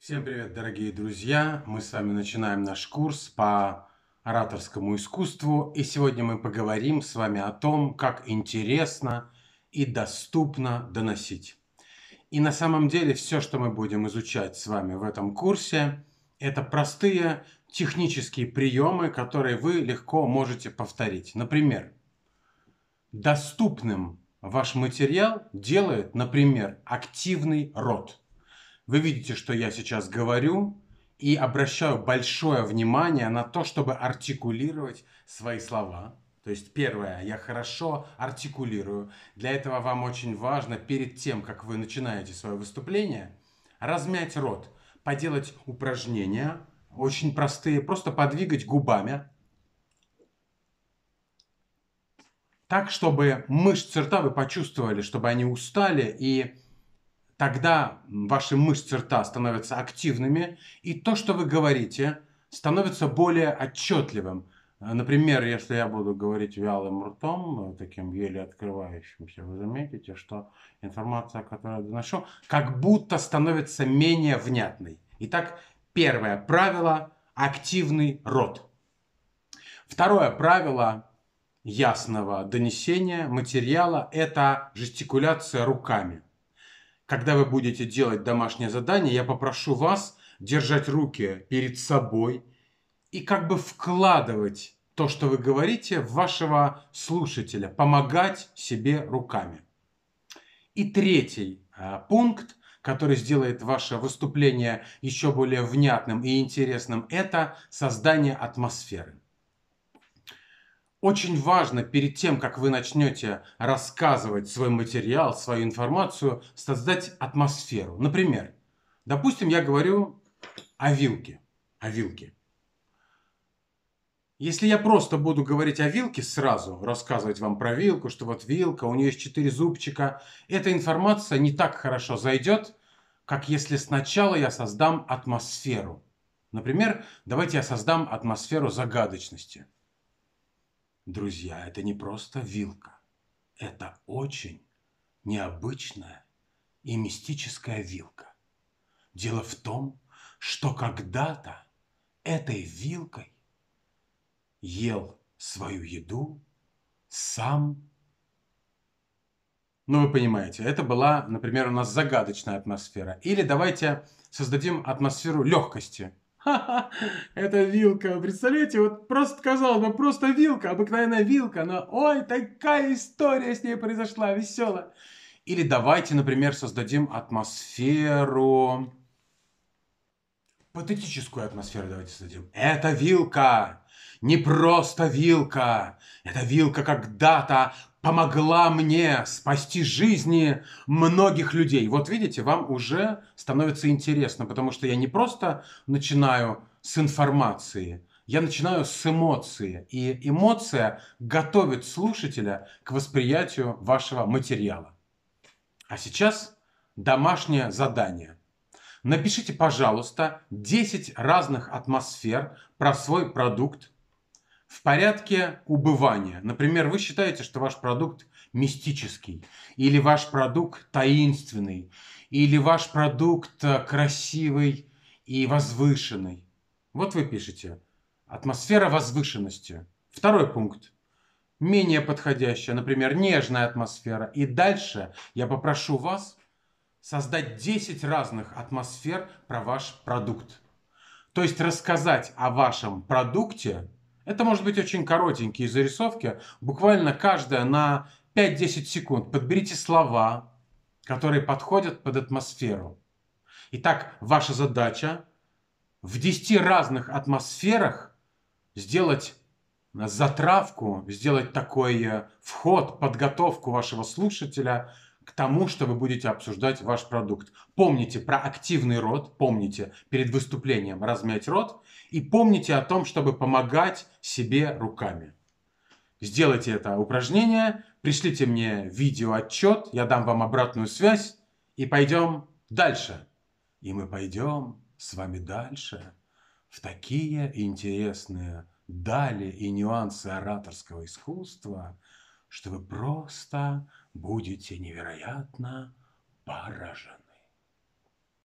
Всем привет, дорогие друзья! Мы с вами начинаем наш курс по ораторскому искусству. И сегодня мы поговорим с вами о том, как интересно и доступно доносить. И на самом деле все, что мы будем изучать с вами в этом курсе, это простые технические приемы, которые вы легко можете повторить. Например, доступным ваш материал делает, например, активный рот. Вы видите, что я сейчас говорю и обращаю большое внимание на то, чтобы артикулировать свои слова. То есть первое, я хорошо артикулирую. Для этого вам очень важно перед тем, как вы начинаете свое выступление, размять рот, поделать упражнения, очень простые, просто подвигать губами, так, чтобы мышцы рта вы почувствовали, чтобы они устали и Тогда ваши мышцы рта становятся активными, и то, что вы говорите, становится более отчетливым. Э, например, если я буду говорить вялым ртом, э, таким еле открывающимся, вы заметите, что информация, которую я доношу, как будто становится менее внятной. Итак, первое правило – активный рот. Второе правило ясного донесения материала – это жестикуляция руками – когда вы будете делать домашнее задание, я попрошу вас держать руки перед собой и как бы вкладывать то, что вы говорите, в вашего слушателя, помогать себе руками. И третий а, пункт, который сделает ваше выступление еще более внятным и интересным, это создание атмосферы. Очень важно перед тем, как вы начнете рассказывать свой материал, свою информацию, создать атмосферу. Например, допустим, я говорю о вилке. О вилке. Если я просто буду говорить о вилке сразу, рассказывать вам про вилку, что вот вилка, у нее есть четыре зубчика, эта информация не так хорошо зайдет, как если сначала я создам атмосферу. Например, давайте я создам атмосферу загадочности – Друзья, это не просто вилка. Это очень необычная и мистическая вилка. Дело в том, что когда-то этой вилкой ел свою еду сам ну, вы понимаете, это была, например, у нас загадочная атмосфера. Или давайте создадим атмосферу легкости ха это вилка. Представляете, вот просто казалось бы, просто вилка, обыкновенная вилка, но ой, такая история с ней произошла, веселая. Или давайте, например, создадим атмосферу... Патетическую атмосферу давайте создадим. Это вилка! Не просто вилка! это вилка когда-то помогла мне спасти жизни многих людей. Вот видите, вам уже становится интересно, потому что я не просто начинаю с информации, я начинаю с эмоции. И эмоция готовит слушателя к восприятию вашего материала. А сейчас домашнее задание. Напишите, пожалуйста, 10 разных атмосфер про свой продукт, в порядке убывания. Например, вы считаете, что ваш продукт мистический, или ваш продукт таинственный, или ваш продукт э, красивый и возвышенный. Вот вы пишете. Атмосфера возвышенности. Второй пункт. Менее подходящая, например, нежная атмосфера. И дальше я попрошу вас создать 10 разных атмосфер про ваш продукт. То есть рассказать о вашем продукте – это может быть очень коротенькие зарисовки, буквально каждая на 5-10 секунд. Подберите слова, которые подходят под атмосферу. Итак, ваша задача в 10 разных атмосферах сделать затравку, сделать такой э, вход, подготовку вашего слушателя – к тому, что вы будете обсуждать ваш продукт. Помните про активный рот, помните перед выступлением размять рот и помните о том, чтобы помогать себе руками. Сделайте это упражнение, пришлите мне видеоотчет, я дам вам обратную связь и пойдем дальше. И мы пойдем с вами дальше в такие интересные дали и нюансы ораторского искусства – что вы просто будете невероятно поражены.